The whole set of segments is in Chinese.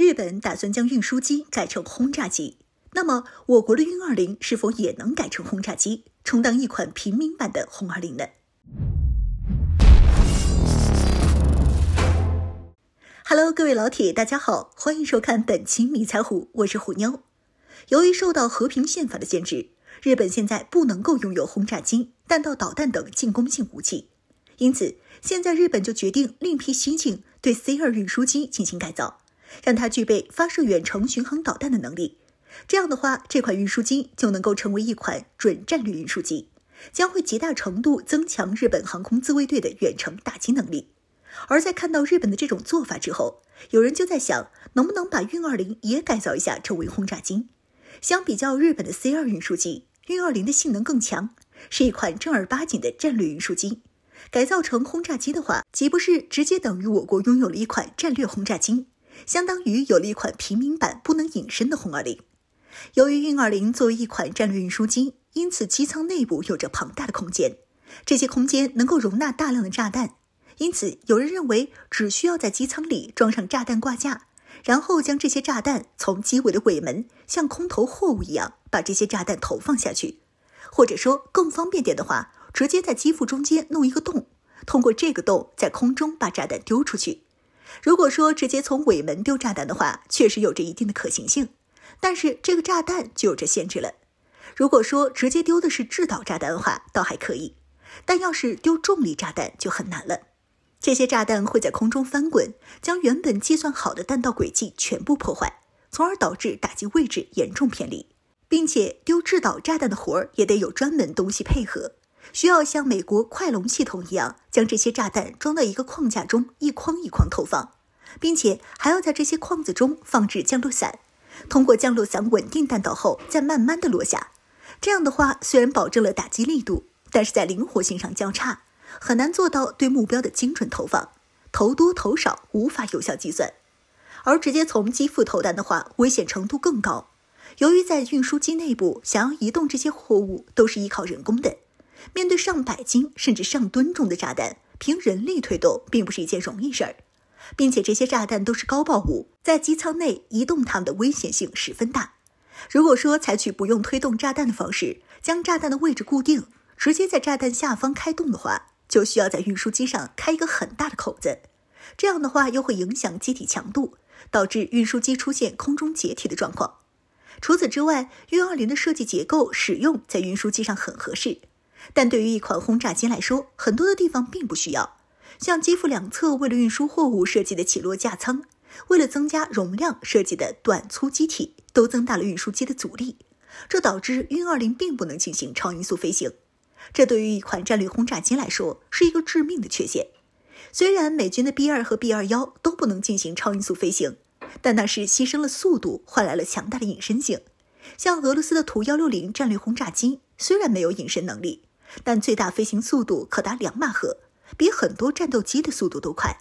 日本打算将运输机改成轰炸机，那么我国的运二零是否也能改成轰炸机，充当一款平民版的轰二零呢？Hello，各位老铁，大家好，欢迎收看本期迷彩虎，我是虎妞。由于受到和平宪法的限制，日本现在不能够拥有轰炸机、弹道导弹等进攻性武器，因此现在日本就决定另辟蹊径，对 C 二运输机进行改造。让它具备发射远程巡航导弹的能力，这样的话，这款运输机就能够成为一款准战略运输机，将会极大程度增强日本航空自卫队的远程打击能力。而在看到日本的这种做法之后，有人就在想，能不能把运二零也改造一下成为轰炸机？相比较日本的 C 二运输机，运二零的性能更强，是一款正儿八经的战略运输机。改造成轰炸机的话，岂不是直接等于我国拥有了一款战略轰炸机？相当于有了一款平民版不能隐身的轰二零。由于运二零作为一款战略运输机，因此机舱内部有着庞大的空间，这些空间能够容纳大量的炸弹。因此，有人认为只需要在机舱里装上炸弹挂架，然后将这些炸弹从机尾的尾门像空投货物一样把这些炸弹投放下去，或者说更方便点的话，直接在机腹中间弄一个洞，通过这个洞在空中把炸弹丢出去。如果说直接从尾门丢炸弹的话，确实有着一定的可行性，但是这个炸弹就有这限制了。如果说直接丢的是制导炸弹的话，倒还可以，但要是丢重力炸弹就很难了。这些炸弹会在空中翻滚，将原本计算好的弹道轨迹全部破坏，从而导致打击位置严重偏离，并且丢制导炸弹的活儿也得有专门东西配合。需要像美国快龙系统一样，将这些炸弹装到一个框架中，一筐一筐投放，并且还要在这些框子中放置降落伞，通过降落伞稳定弹道后再慢慢的落下。这样的话，虽然保证了打击力度，但是在灵活性上较差，很难做到对目标的精准投放，投多投少无法有效计算。而直接从机腹投弹的话，危险程度更高。由于在运输机内部，想要移动这些货物都是依靠人工的。面对上百斤甚至上吨重的炸弹，凭人力推动并不是一件容易事儿，并且这些炸弹都是高爆物，在机舱内移动它们的危险性十分大。如果说采取不用推动炸弹的方式，将炸弹的位置固定，直接在炸弹下方开洞的话，就需要在运输机上开一个很大的口子，这样的话又会影响机体强度，导致运输机出现空中解体的状况。除此之外，运二零的设计结构使用在运输机上很合适。但对于一款轰炸机来说，很多的地方并不需要，像机腹两侧为了运输货物设计的起落架舱，为了增加容量设计的短粗机体，都增大了运输机的阻力，这导致运二零并不能进行超音速飞行，这对于一款战略轰炸机来说是一个致命的缺陷。虽然美军的 B 二和 B 二幺都不能进行超音速飞行，但那是牺牲了速度换来了强大的隐身性。像俄罗斯的图幺六零战略轰炸机，虽然没有隐身能力。但最大飞行速度可达两马赫，比很多战斗机的速度都快。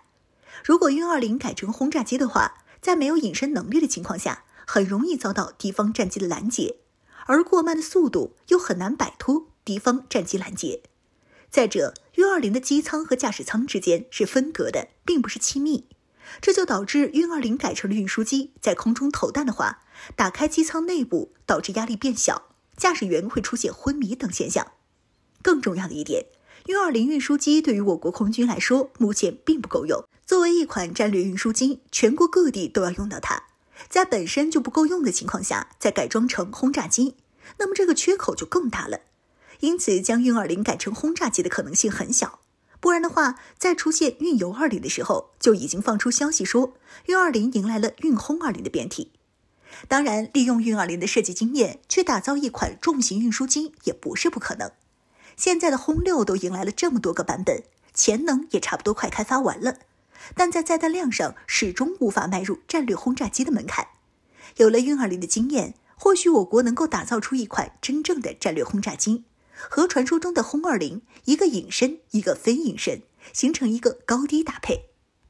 如果运二零改成轰炸机的话，在没有隐身能力的情况下，很容易遭到敌方战机的拦截；而过慢的速度又很难摆脱敌方战机拦截。再者，运二零的机舱和驾驶舱之间是分隔的，并不是气密，这就导致运二零改成了运输机，在空中投弹的话，打开机舱内部导致压力变小，驾驶员会出现昏迷等现象。更重要的一点，运二零运输机对于我国空军来说，目前并不够用。作为一款战略运输机，全国各地都要用到它，在本身就不够用的情况下，再改装成轰炸机，那么这个缺口就更大了。因此，将运二零改成轰炸机的可能性很小。不然的话，在出现运油二零的时候，就已经放出消息说运二零迎来了运轰二零的变体。当然，利用运二零的设计经验去打造一款重型运输机也不是不可能。现在的轰六都迎来了这么多个版本，潜能也差不多快开发完了，但在载弹量上始终无法迈入战略轰炸机的门槛。有了运二零的经验，或许我国能够打造出一款真正的战略轰炸机，和传说中的轰二零一个隐身，一个非隐身，形成一个高低搭配。